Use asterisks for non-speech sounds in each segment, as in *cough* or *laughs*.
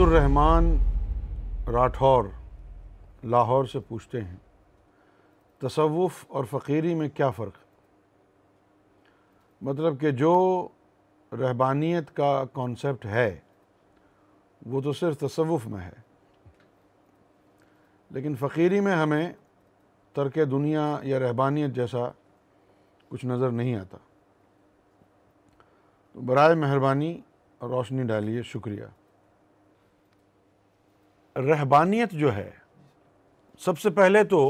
عبد الرحمن راٹھور لاہور سے پوچھتے ہیں تصوف اور فقیری میں کیا فرق مطلب کہ جو رہبانیت کا کانسیپٹ ہے وہ تو صرف تصوف میں ہے لیکن فقیری میں ہمیں ترک دنیا یا رہبانیت جیسا کچھ نظر نہیں آتا تو برائے مہربانی روشنی ڈالیے شکریہ رہبانیت جو ہے سب سے پہلے تو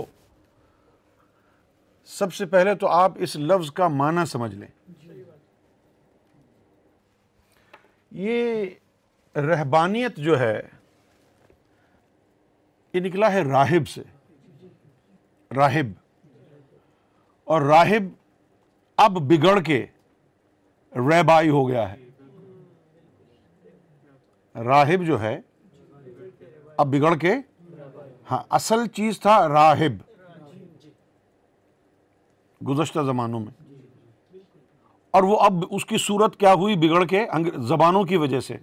سب سے پہلے تو آپ اس لفظ کا معنی سمجھ لیں یہ رہبانیت جو ہے یہ نکلا ہے راہب سے راہب اور راہب اب بگڑ کے رہبائی ہو گیا ہے راہب جو ہے اب بگڑ کے ہاں اصل چیز تھا راہب گزشتہ زمانوں میں اور وہ اب اس کی صورت کیا ہوئی بگڑ کے زبانوں کی وجہ سے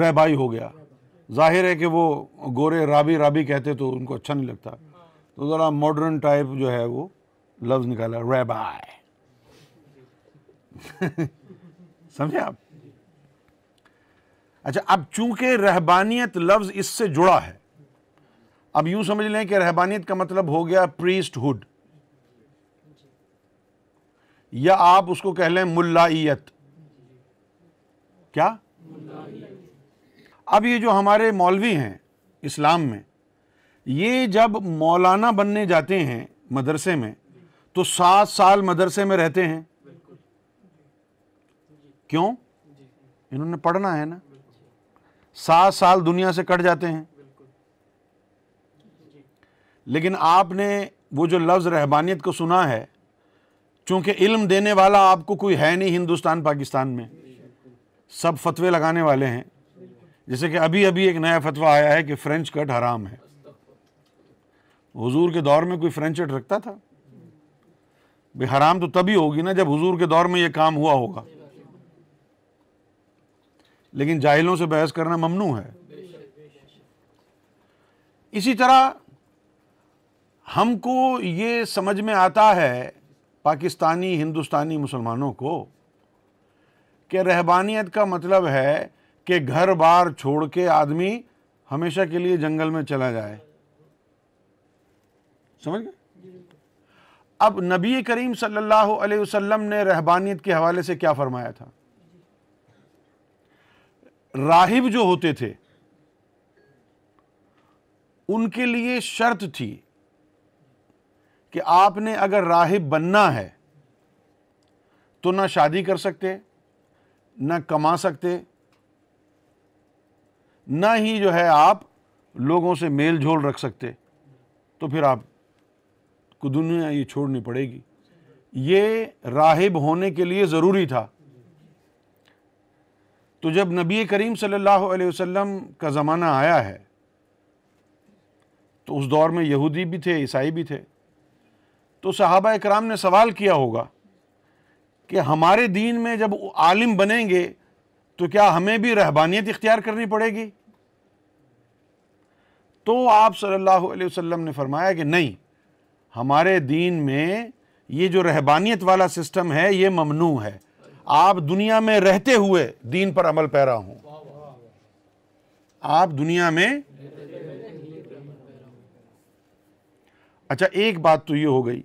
رہبائی ہو گیا ظاہر ہے کہ وہ گورے رابی رابی کہتے تو ان کو اچھا نہیں لگتا تو ذرا ماڈرن ٹائپ جو ہے وہ لفظ نکالا رب *laughs* سمجھے آپ اچھا اب چونکہ رہبانیت لفظ اس سے جڑا ہے اب یوں سمجھ لیں کہ رہبانیت کا مطلب ہو گیا پریسٹ ہڈ یا آپ اس کو کہہ لیں ملائیت کیا اب یہ جو ہمارے مولوی ہیں اسلام میں یہ جب مولانا بننے جاتے ہیں مدرسے میں تو سات سال مدرسے میں رہتے ہیں کیوں انہوں نے پڑھنا ہے نا سات سال دنیا سے کٹ جاتے ہیں لیکن آپ نے وہ جو لفظ رہبانیت کو سنا ہے چونکہ علم دینے والا آپ کو کوئی ہے نہیں ہندوستان پاکستان میں سب فتوے لگانے والے ہیں جیسے کہ ابھی ابھی ایک نیا فتویٰ آیا ہے کہ فرینچ کٹ حرام ہے حضور کے دور میں کوئی فرینچ کٹ رکھتا تھا بھائی حرام تو تبھی ہوگی نا جب حضور کے دور میں یہ کام ہوا ہوگا لیکن جاہلوں سے بحث کرنا ممنوع ہے اسی طرح ہم کو یہ سمجھ میں آتا ہے پاکستانی ہندوستانی مسلمانوں کو کہ رہبانیت کا مطلب ہے کہ گھر بار چھوڑ کے آدمی ہمیشہ کے لیے جنگل میں چلا جائے سمجھ گئے اب نبی کریم صلی اللہ علیہ وسلم نے رہبانیت کے حوالے سے کیا فرمایا تھا راہب جو ہوتے تھے ان کے لیے شرط تھی کہ آپ نے اگر راہب بننا ہے تو نہ شادی کر سکتے نہ کما سکتے نہ ہی جو ہے آپ لوگوں سے میل جھول رکھ سکتے تو پھر آپ کو دنیا یہ چھوڑنی پڑے گی یہ راہب ہونے کے لیے ضروری تھا تو جب نبی کریم صلی اللہ علیہ وسلم کا زمانہ آیا ہے تو اس دور میں یہودی بھی تھے عیسائی بھی تھے تو صحابہ اکرام نے سوال کیا ہوگا کہ ہمارے دین میں جب عالم بنیں گے تو کیا ہمیں بھی رہبانیت اختیار کرنی پڑے گی تو آپ صلی اللہ علیہ وسلم نے فرمایا کہ نہیں ہمارے دین میں یہ جو رہبانیت والا سسٹم ہے یہ ممنوع ہے آپ دنیا میں رہتے ہوئے دین پر عمل پیرا ہوں آپ دنیا میں اچھا ایک بات تو یہ ہو گئی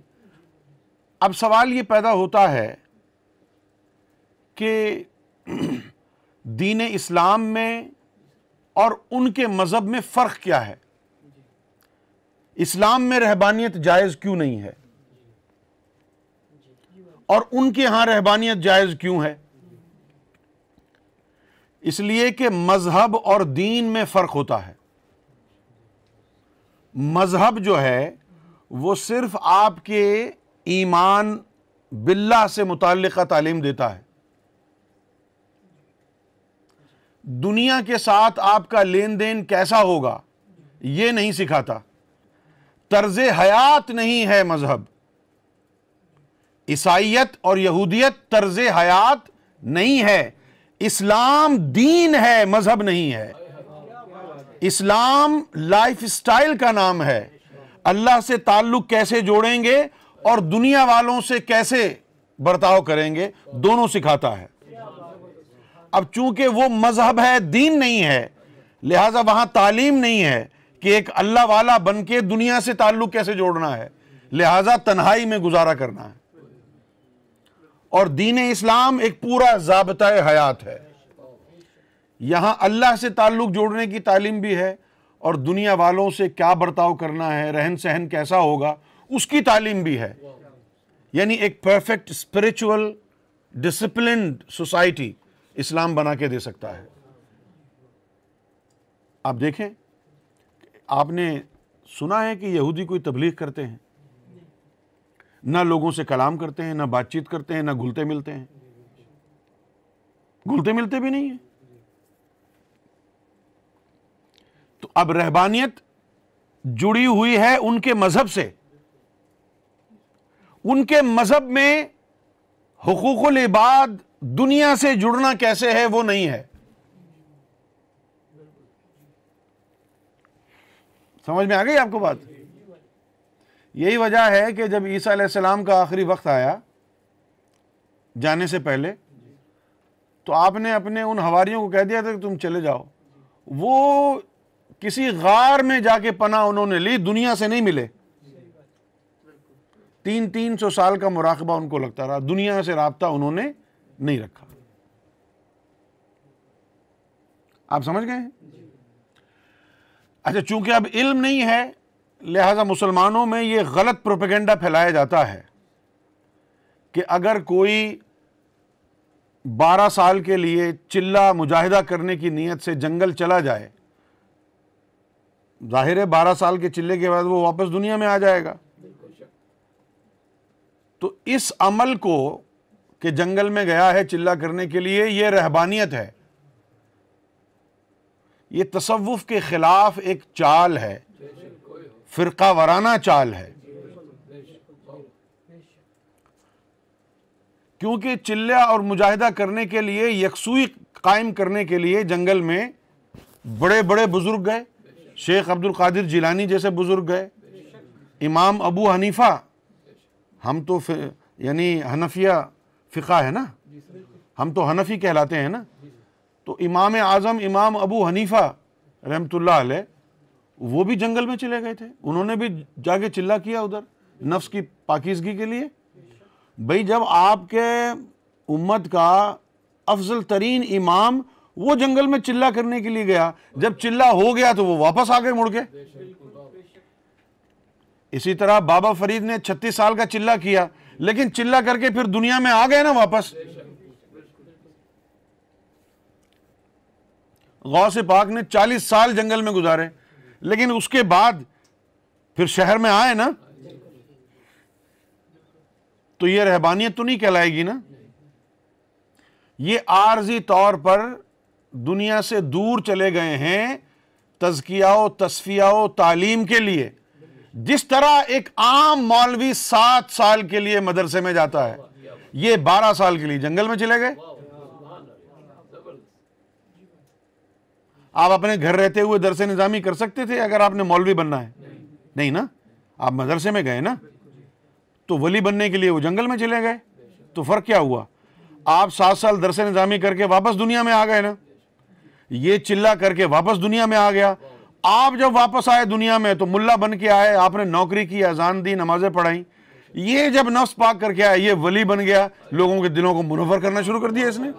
اب سوال یہ پیدا ہوتا ہے کہ دین اسلام میں اور ان کے مذہب میں فرق کیا ہے اسلام میں رہبانیت جائز کیوں نہیں ہے اور ان کے ہاں رہبانیت جائز کیوں ہے اس لیے کہ مذہب اور دین میں فرق ہوتا ہے مذہب جو ہے وہ صرف آپ کے ایمان باللہ سے متعلقہ تعلیم دیتا ہے دنیا کے ساتھ آپ کا لین دین کیسا ہوگا یہ نہیں سکھاتا طرز حیات نہیں ہے مذہب عیسائیت اور یہودیت طرز حیات نہیں ہے اسلام دین ہے مذہب نہیں ہے اسلام لائف سٹائل کا نام ہے اللہ سے تعلق کیسے جوڑیں گے اور دنیا والوں سے کیسے برتاؤ کریں گے دونوں سکھاتا ہے اب چونکہ وہ مذہب ہے دین نہیں ہے لہٰذا وہاں تعلیم نہیں ہے کہ ایک اللہ والا بن کے دنیا سے تعلق کیسے جوڑنا ہے لہٰذا تنہائی میں گزارا کرنا ہے اور دین اسلام ایک پورا ضابطۂ حیات ہے یہاں اللہ سے تعلق جوڑنے کی تعلیم بھی ہے اور دنیا والوں سے کیا برتاؤ کرنا ہے رہن سہن کیسا ہوگا اس کی تعلیم بھی ہے یعنی ایک perfect spiritual disciplined society Islam بنا کے دے سکتا ہے آپ دیکھیں آپ نے سنا ہے کہ یہودی کوئی تبلیغ کرتے ہیں نہ لوگوں سے کلام کرتے ہیں نہ بات چیت کرتے ہیں نہ گھلتے ملتے ہیں گھلتے ملتے بھی نہیں ہیں تو اب رہبانیت جڑی ہوئی ہے ان کے مذہب سے ان کے مذہب میں حقوق العباد دنیا سے جڑنا کیسے ہے وہ نہیں ہے سمجھ میں آ گئی آپ کو بات یہی وجہ ہے کہ جب عیسیٰ علیہ السلام کا آخری وقت آیا جانے سے پہلے تو آپ نے اپنے ان ہواریوں کو کہہ دیا تھا کہ تم چلے جاؤ وہ کسی غار میں جا کے پناہ انہوں نے لی دنیا سے نہیں ملے تین تین سو سال کا مراقبہ ان کو لگتا رہا دنیا سے رابطہ انہوں نے نہیں رکھا آپ سمجھ گئے ہیں اچھا چونکہ اب علم نہیں ہے لہٰذا مسلمانوں میں یہ غلط پروپیگنڈا پھیلایا جاتا ہے کہ اگر کوئی بارہ سال کے لیے چلا مجاہدہ کرنے کی نیت سے جنگل چلا جائے ظاہر ہے بارہ سال کے چلے کے بعد وہ واپس دنیا میں آ جائے گا تو اس عمل کو کہ جنگل میں گیا ہے چلا کرنے کے لیے یہ رہبانیت ہے یہ تصوف کے خلاف ایک چال ہے فرقہ ورانہ چال ہے کیونکہ چلیا اور مجاہدہ کرنے کے لیے یکسوئی قائم کرنے کے لیے جنگل میں بڑے بڑے بزرگ گئے شیخ عبد القادر جیلانی جیسے بزرگ گئے امام ابو حنیفہ ہم تو یعنی حنفیہ فقہ ہے نا ہم تو حنفی کہلاتے ہیں نا تو امام اعظم امام ابو حنیفہ رحمت اللہ علیہ وہ بھی جنگل میں چلے گئے تھے انہوں نے بھی جا کے چلا کیا ادھر نفس کی پاکیزگی کے لیے بھائی جب آپ کے امت کا افضل ترین امام وہ جنگل میں چلا کرنے کے لیے گیا جب چلا ہو گیا تو وہ واپس آ گئے اسی طرح بابا فرید نے چھتیس سال کا چلا کیا لیکن چلا کر کے پھر دنیا میں آ گئے نا واپس غوث پاک نے چالیس سال جنگل میں گزارے لیکن اس کے بعد پھر شہر میں آئے نا تو یہ رہبانیت تو نہیں کہلائے گی نا یہ عارضی طور پر دنیا سے دور چلے گئے ہیں و تصفیہ و تعلیم کے لیے جس طرح ایک عام مولوی سات سال کے لیے مدرسے میں جاتا ہے یہ بارہ سال کے لیے جنگل میں چلے گئے آپ اپنے گھر رہتے ہوئے درس نظامی کر سکتے تھے اگر آپ نے مولوی بننا ہے نہیں نا آپ مدرسے میں گئے نا تو ولی بننے کے لیے وہ جنگل میں چلے گئے تو فرق کیا ہوا آپ سات سال درس نظامی کر کے واپس دنیا میں آ گئے نا یہ چلا کر کے واپس دنیا میں آ گیا آپ جب واپس آئے دنیا میں تو ملا بن کے آئے آپ نے نوکری کی اذان دی نمازیں پڑھائیں یہ جب نفس پاک کر کے آئے یہ ولی بن گیا لوگوں کے دلوں کو منفر کرنا شروع کر دیا اس نے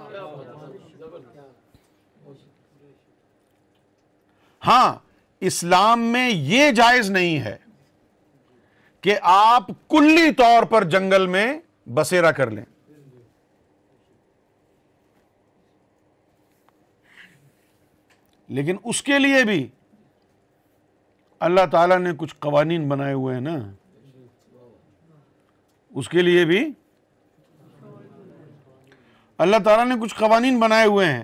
ہاں اسلام میں یہ جائز نہیں ہے کہ آپ کلی طور پر جنگل میں بسیرا کر لیں لیکن اس کے لیے بھی اللہ تعالیٰ نے کچھ قوانین بنائے ہوئے ہیں نا اس کے لیے بھی اللہ تعالیٰ نے کچھ قوانین بنائے ہوئے ہیں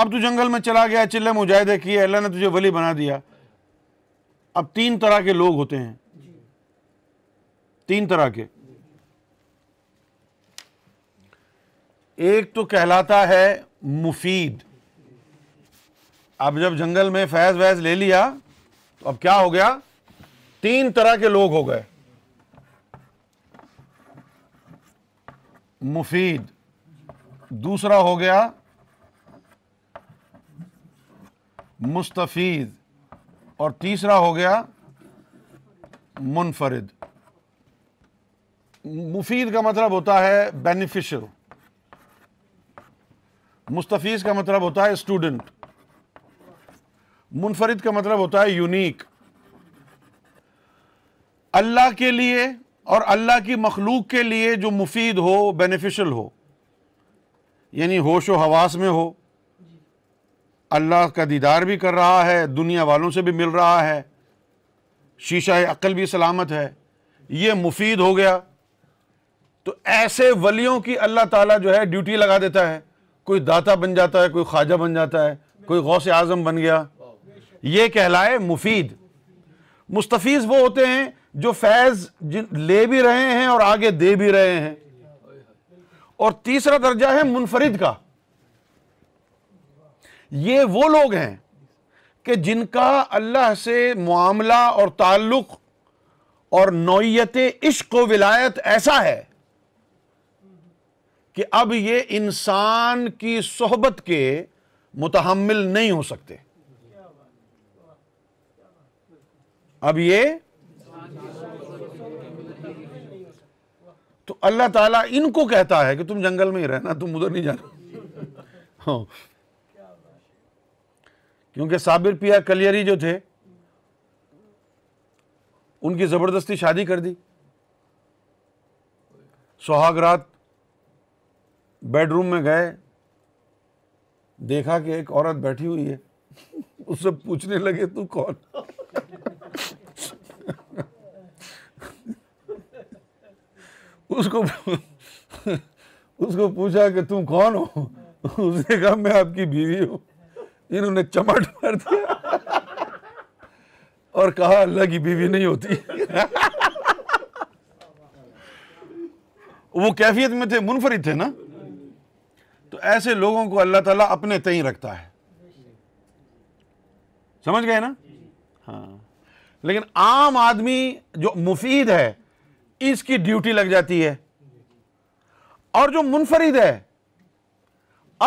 اب تو جنگل میں چلا گیا چلے مجاہدے کیے اللہ نے تجھے ولی بنا دیا اب تین طرح کے لوگ ہوتے ہیں تین طرح کے ایک تو کہلاتا ہے مفید اب جب جنگل میں فیض ویز لے لیا تو اب کیا ہو گیا تین طرح کے لوگ ہو گئے مفید دوسرا ہو گیا مستفید اور تیسرا ہو گیا منفرد مفید کا مطلب ہوتا ہے بینیفیشل مستفیض کا مطلب ہوتا ہے اسٹوڈنٹ منفرد کا مطلب ہوتا ہے یونیک اللہ کے لیے اور اللہ کی مخلوق کے لیے جو مفید ہو بینیفیشل ہو یعنی ہوش و حواس میں ہو اللہ کا دیدار بھی کر رہا ہے دنیا والوں سے بھی مل رہا ہے شیشہ عقل بھی سلامت ہے یہ مفید ہو گیا تو ایسے ولیوں کی اللہ تعالیٰ جو ہے ڈیوٹی لگا دیتا ہے کوئی داتا بن جاتا ہے کوئی خواجہ بن جاتا ہے کوئی غوث اعظم بن گیا یہ کہلائے مفید مستفیض وہ ہوتے ہیں جو فیض لے بھی رہے ہیں اور آگے دے بھی رہے ہیں اور تیسرا درجہ ہے منفرد کا یہ وہ لوگ ہیں کہ جن کا اللہ سے معاملہ اور تعلق اور نوعیت عشق و ولایت ایسا ہے کہ اب یہ انسان کی صحبت کے متحمل نہیں ہو سکتے اب یہ تو اللہ تعالیٰ ان کو کہتا ہے کہ تم جنگل میں ہی رہنا تم ادھر نہیں جانا ہاں۔ کیونکہ سابر پیا کلیری جو تھے ان کی زبردستی شادی کر دی رات بیڈ روم میں گئے دیکھا کہ ایک عورت بیٹھی ہوئی ہے اس سے پوچھنے لگے تو کون اس کو اس کو پوچھا کہ تم کون ہو اس نے کہا میں آپ کی بیوی ہوں انہوں نے چمٹ مار دیا اور کہا اللہ کی بیوی نہیں ہوتی وہ کیفیت میں تھے منفرد تھے نا تو ایسے لوگوں کو اللہ تعالیٰ اپنے رکھتا ہے سمجھ گئے نا ہاں لیکن عام آدمی جو مفید ہے اس کی ڈیوٹی لگ جاتی ہے اور جو منفرد ہے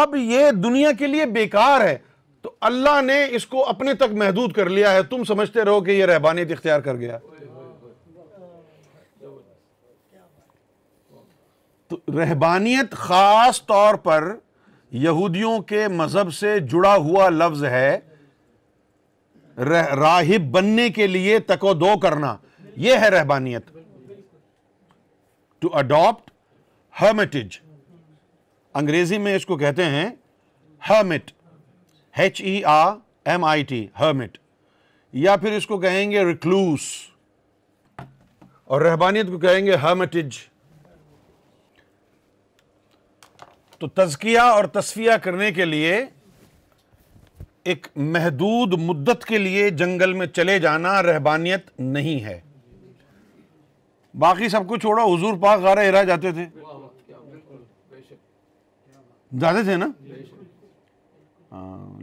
اب یہ دنیا کے لیے بیکار ہے تو اللہ نے اس کو اپنے تک محدود کر لیا ہے تم سمجھتے رہو کہ یہ رہبانیت اختیار کر گیا تو رہبانیت خاص طور پر یہودیوں کے مذہب سے جڑا ہوا لفظ ہے راہب بننے کے لیے تکو دو کرنا یہ ہے رہبانیت ٹو اڈاپٹ ہرمیٹج انگریزی میں اس کو کہتے ہیں hermit E M I T hermit یا پھر اس کو کہیں گے ریکلوس اور رہبانیت کو کہیں گے تو تزکیہ اور تصفیہ کرنے کے لیے ایک محدود مدت کے لیے جنگل میں چلے جانا رہبانیت نہیں ہے باقی سب کو چھوڑا حضور پاک غارہ ارائے جاتے تھے جاتے تھے نا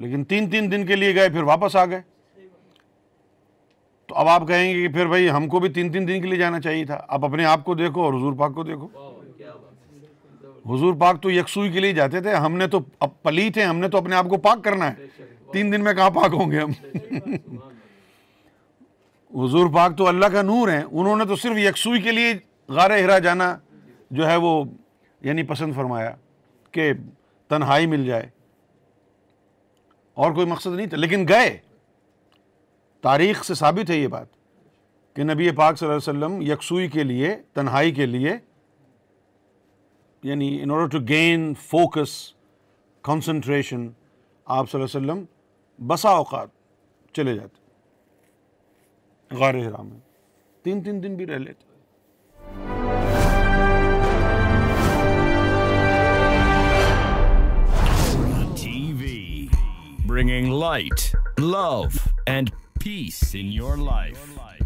لیکن تین تین دن کے لیے گئے پھر واپس آ گئے تو اب آپ کہیں گے کہ پھر بھائی ہم کو بھی تین تین دن کے لیے جانا چاہیے تھا اب اپنے آپ کو دیکھو اور حضور پاک کو دیکھو حضور پاک تو یکسوئی کے لیے جاتے تھے ہم نے تو اب پلیت ہیں ہم نے تو اپنے آپ کو پاک کرنا ہے تین دن میں کہاں پاک ہوں گے ہم حضور پاک تو اللہ کا نور ہیں انہوں نے تو صرف یکسوئی کے لیے غار ہرا جانا جو ہے وہ یعنی پسند فرمایا کہ تنہائی مل جائے اور کوئی مقصد نہیں تھا لیکن گئے تاریخ سے ثابت ہے یہ بات کہ نبی پاک صلی اللہ علیہ وسلم یکسوئی کے لیے تنہائی کے لیے یعنی in order to gain focus concentration آپ صلی اللہ علیہ وسلم بسا اوقات چلے جاتے غار حرام میں تین تین دن بھی رہ لیتے bringing light, love, and peace in your life.